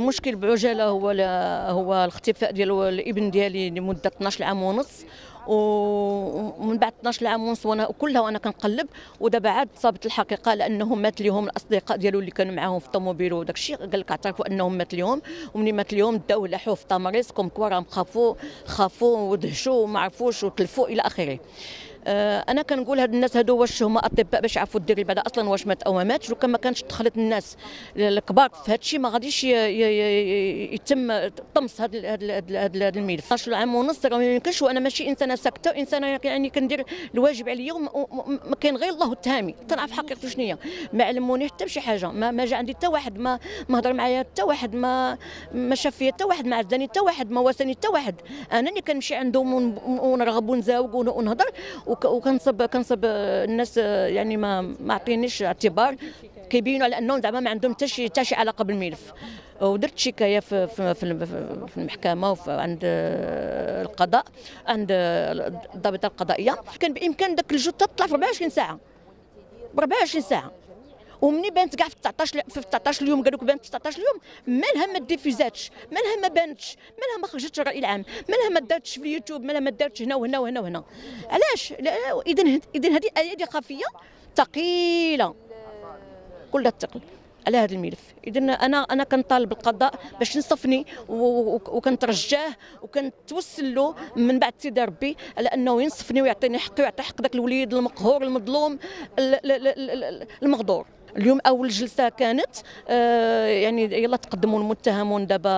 المشكل بعجاله هو هو الاختفاء ديال الابن ديالي لمده 12 عام ونص ومن بعد 12 عام ونص وانا كلها وانا كنقلب ودابا عاد صابت الحقيقه لانهم مات ليهم الاصدقاء ديالو اللي كانوا معاهم في الطوموبيل وداك الشيء قال لك اعترفوا انهم مات ليهم ومني مات ليهم داو لاحوه في تماريس كوم كوا راهم خافوا خافوا ودهشوا وما عرفوش وتلفوا الى اخره آه، انا كنقول هاد الناس هادو واش هما اطباء باش يعرفوا الدري بعدا اصلا واش مات او ما ماتش لو كان ما كانش دخلت الناس الكبار في هادشي ما غاديش يتم طمس هاد هاد الملف 12 عام ونص راه ما يمكنش وانا ماشي انسانه ساكته انسانه يعني كندير الواجب عليا وما كاين غير الله التهامي تنعرف حقيقته شنو هي ما علموني حتى بشي حاجه ما, ما جا عندي حتى واحد ما ما هضر معايا حتى واحد ما ما شاف فيا حتى واحد ما عزاني حتى واحد ما واساني حتى واحد انا اللي كنمشي عندهم ونرغب ونزاوق ونهضر وكنصب كنصب الناس آه، يعني ما ما عطينيش اعتبار كيبينوا على انهم زعما ما عندهم حتى شي حتى شي علاقه بالملف ودرت شكايه في, في, في, في المحكمه وعند آه، القضاء عند آه، الضابطه القضائيه كان بامكان ذاك الجثه تطلع في 24 ساعه 24 ساعه ومني بانت كاع في 19 في 19 اليوم قالوا لك بانت 19 اليوم مالها ما ديفيزاتش مالها ما بانتش مالها ما خرجتش الراي العام مالها ما دارتش في اليوتيوب مالها ما دارتش هنا وهنا وهنا وهنا علاش اذا اذا هذه ايادي خفيه ثقيله كل الثقل على هذا الملف اذا انا انا كنطالب القضاء باش ينصفني وكنترجاه وكنتوسل له من بعد سيدي ربي على انه ينصفني ويعطيني حقي ويعطي حق ذاك الوليد المقهور المظلوم المغدور اليوم اول جلسه كانت آه، يعني يلا تقدموا المتهمون دابا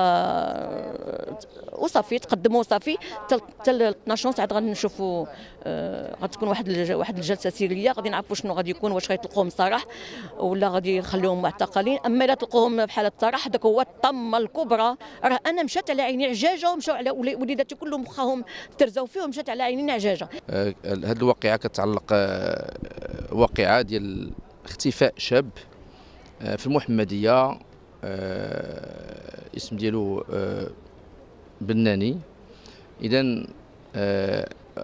وصافي آه، تقدموا وصافي حتى 12 ساعه غنشوفوا آه، غتكون واحد واحد الجلسه سريه غادي نعرفوا شنو غادي يكون واش غيطلقوهم صراح ولا غادي يخليهم معتقلين اما الا طلقوهم بحال الطرح داك هو الطمه الكبرى راه انا مشات على عيني عجاجه ومشاو على وليداتي كلهم خاهم ترزاو فيهم مشات على عيني عجاجه هذه الواقعه كتعلق واقعه ديال اختفاء شاب آه، في المحمديه آه، اسم ديالو آه، بناني اذا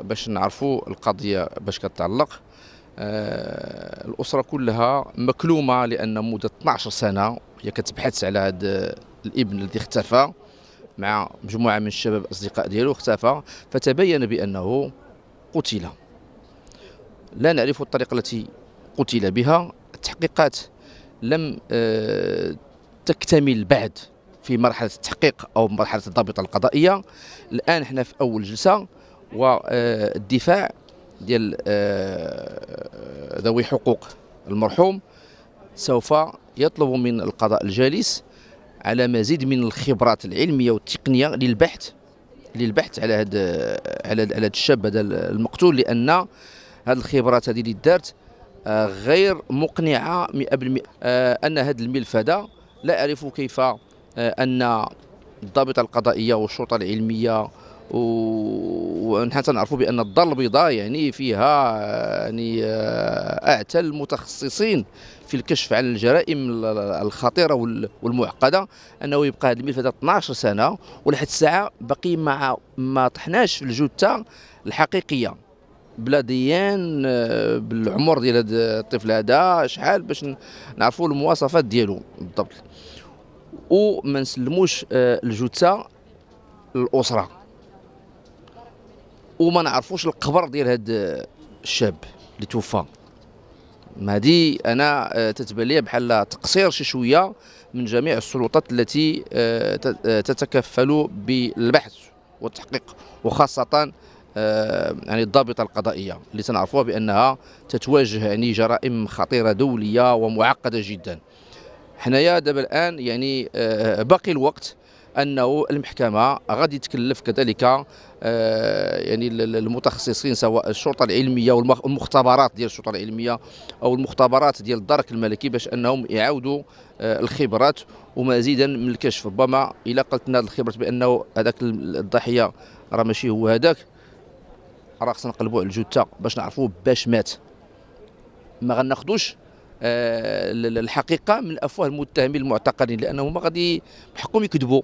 باش نعرفوا القضيه باش كتعلق الاسره كلها مكلومه لان مده 12 سنه هي كتبحث على هذا الابن الذي اختفى مع مجموعه من الشباب اصدقاء ديالو اختفى فتبين بانه قتل لا نعرف الطريقه التي قتل بها التحقيقات لم آه، تكتمل بعد في مرحله التحقيق او مرحله الضابطه القضائيه الان حنا في اول جلسه والدفاع آه، ديال آه، ذوي حقوق المرحوم سوف يطلب من القضاء الجالس على مزيد من الخبرات العلميه والتقنيه للبحث للبحث على هذا على هذا الشاب هذا المقتول لان هذه الخبرات هذه اللي دارت غير مقنعة 100% آه، أن هذا الملف هذا لا أعرف كيف آه، أن الضابطة القضائية والشرطة العلمية ونحن تنعرفوا بان الدار البيضاء يعني فيها آه، يعني اعتى المتخصصين في الكشف عن الجرائم الخطيره والمعقده انه يبقى هذا الملف هذا 12 سنه ولحد الساعه بقي ما ما طحناش في الجثه الحقيقيه بلاديين آه، بالعمر ديال هذا الطفل هذا شحال باش نعرفوا المواصفات ديالو بالضبط وما نسلموش آه، الجثه للاسره وما نعرفوش القبر ديال هذا آه، الشاب اللي توفى هذه انا تتبان لي بحال تقصير شي شويه من جميع السلطات التي تتكفل بالبحث والتحقيق وخاصه آه، يعني الضابطه القضائيه اللي تنعرفوها بانها تتواجه يعني جرائم خطيره دوليه ومعقده جدا حنايا دابا الان يعني آه، باقي الوقت انه المحكمه غادي تكلف كذلك آه، يعني المتخصصين سواء الشرطه العلميه والمختبرات ديال الشرطه العلميه او المختبرات ديال الدرك الملكي باش انهم يعاودوا الخبرات ومزيدا من الكشف ربما الا قلت لنا الخبرات بانه هذاك الضحيه راه ماشي هو هذاك راه خصنا نقلبوا على الجثه باش نعرفوا باش مات ما غناخذوش آه الحقيقه من افواه المتهمين المعتقلين لانهم غادي بحقهم يكذبوا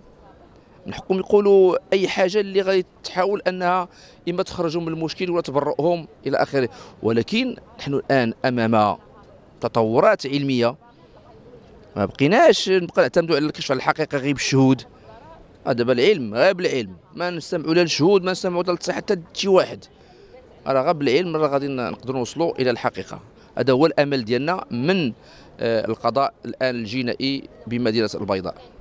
من حقهم يقولوا اي حاجه اللي غادي تحاول انها اما تخرجهم من المشكل ولا تبرؤهم الى اخره ولكن نحن الان امام تطورات علميه ما بقيناش نبقى نعتمدوا على الكشف على الحقيقه غير بالشهود هذا آه، العلم غير بالعلم ما نستمعوا لا للشهود ما نستمعوا حتى شي واحد راه بالعلم راه غادي نقدروا نوصلوا الى الحقيقه هذا هو الامل ديالنا من آه، القضاء الان الجنائي بمدينه البيضاء